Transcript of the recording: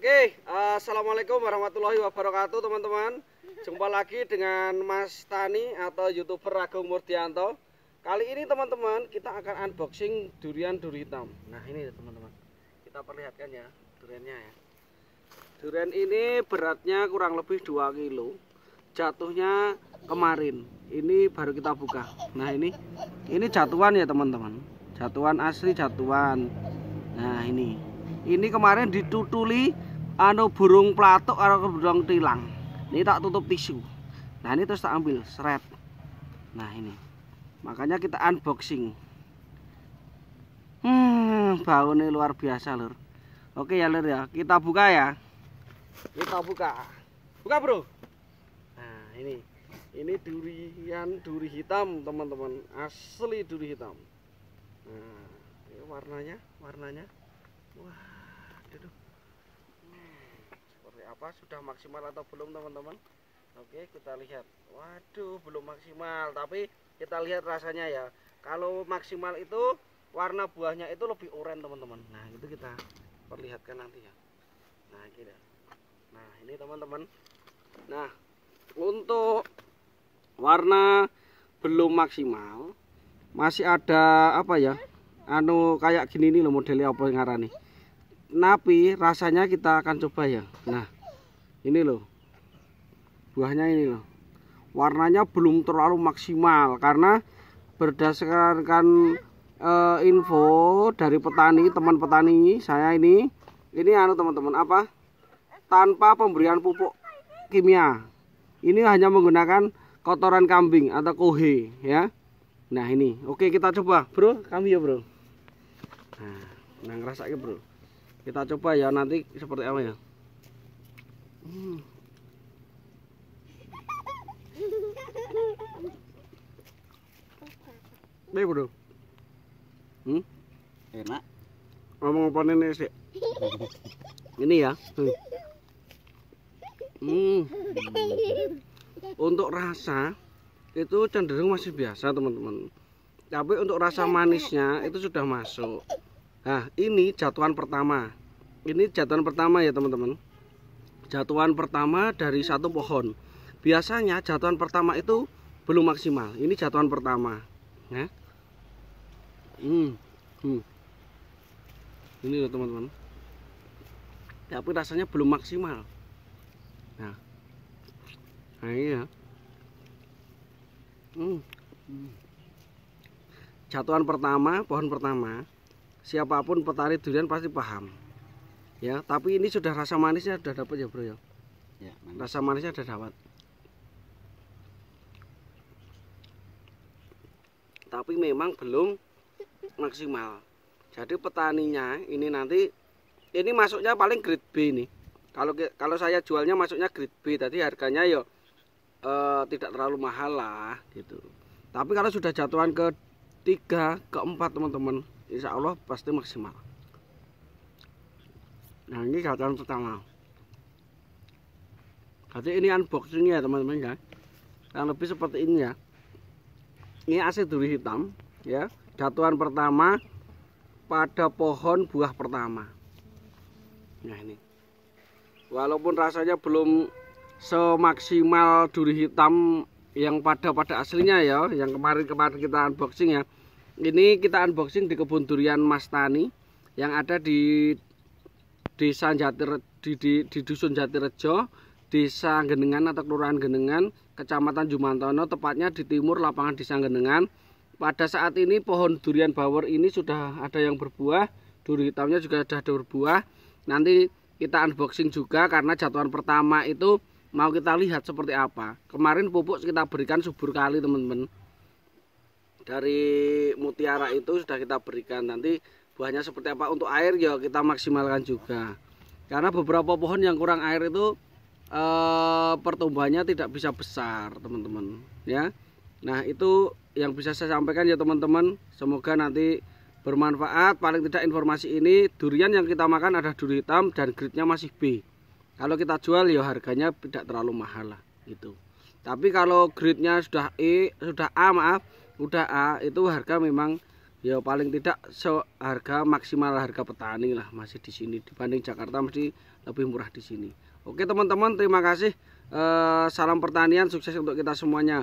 Oke, uh, assalamualaikum warahmatullahi wabarakatuh teman-teman. Jumpa lagi dengan Mas Tani atau youtuber Agung Murtianto. Kali ini teman-teman kita akan unboxing durian duri hitam. Nah ini teman-teman, kita perlihatkan ya duriannya ya. Durian ini beratnya kurang lebih 2 kilo. Jatuhnya kemarin. Ini baru kita buka. Nah ini, ini jatuhan ya teman-teman. Jatuhan asli jatuhan. Nah ini, ini kemarin ditutuli anu burung pelatuk karo burung tilang ini tak tutup tisu nah ini terus tak ambil seret nah ini makanya kita unboxing hmm bau ini luar biasa lur oke ya lur ya kita buka ya kita buka buka bro nah ini ini durian duri hitam teman-teman asli duri hitam nah ini warnanya warnanya wah aduh apa sudah maksimal atau belum teman-teman Oke kita lihat waduh belum maksimal tapi kita lihat rasanya ya kalau maksimal itu warna buahnya itu lebih oranye teman-teman nah itu kita perlihatkan nanti ya nah ini nah ini teman-teman nah untuk warna belum maksimal masih ada apa ya anu kayak gini nih loh modelnya apa ngarani napi rasanya kita akan coba ya nah ini loh buahnya ini loh warnanya belum terlalu maksimal karena berdasarkan uh, info dari petani teman petani saya ini ini anu teman-teman apa tanpa pemberian pupuk kimia ini hanya menggunakan kotoran kambing atau kohe ya nah ini oke kita coba bro kami ya bro nah, nah ngerasa ya bro kita coba ya nanti seperti apa ya hmm. Baik eh, bro hmm? enak ngomong apa ini sih ini ya hmm. Hmm. untuk rasa itu cenderung masih biasa teman-teman tapi untuk rasa manisnya itu sudah masuk nah ini jatuhan pertama ini jatuhan pertama ya teman-teman jatuhan pertama dari satu pohon biasanya jatuhan pertama itu belum maksimal ini jatuhan pertama ya hmm, hmm. ini loh teman-teman tapi rasanya belum maksimal nah, nah iya hmm. hmm. jatuhan pertama pohon pertama siapapun petani durian pasti paham ya tapi ini sudah rasa manisnya sudah dapat ya bro ya, ya manis. rasa manisnya sudah dapat tapi memang belum maksimal jadi petaninya ini nanti ini masuknya paling grade B nih kalau kalau saya jualnya masuknya grade B tadi harganya yo ya, e, eh, tidak terlalu mahal lah gitu tapi kalau sudah jatuhan ke tiga keempat teman-teman insya Allah pasti maksimal Nah ini gacoran pertama. Jadi ini unboxing ya teman-teman ya. Yang lebih seperti ini ya. Ini AC duri hitam ya. Gatuan pertama pada pohon buah pertama. Nah ini. Walaupun rasanya belum semaksimal duri hitam yang pada pada aslinya ya, yang kemarin-kemarin kita unboxing ya. Ini kita unboxing di kebun durian Mas Tani yang ada di desa Jatir di, di, di dusun Jatirejo, desa Genengan atau kelurahan Genengan, kecamatan Jumantono, tepatnya di timur lapangan desa Genengan. Pada saat ini pohon durian bawor ini sudah ada yang berbuah, duri hitamnya juga sudah ada berbuah. Nanti kita unboxing juga karena jatuhan pertama itu mau kita lihat seperti apa. Kemarin pupuk kita berikan subur kali teman-teman. Dari mutiara itu sudah kita berikan nanti buahnya seperti apa untuk air ya kita maksimalkan juga karena beberapa pohon yang kurang air itu e, pertumbuhannya tidak bisa besar teman-teman ya nah itu yang bisa saya sampaikan ya teman-teman semoga nanti bermanfaat paling tidak informasi ini durian yang kita makan ada duri hitam dan gridnya masih B kalau kita jual ya harganya tidak terlalu mahal lah gitu tapi kalau gridnya sudah E sudah A maaf udah A itu harga memang ya paling tidak seharga maksimal harga petani lah masih di sini dibanding Jakarta mesti lebih murah di sini oke teman-teman terima kasih eh, salam pertanian sukses untuk kita semuanya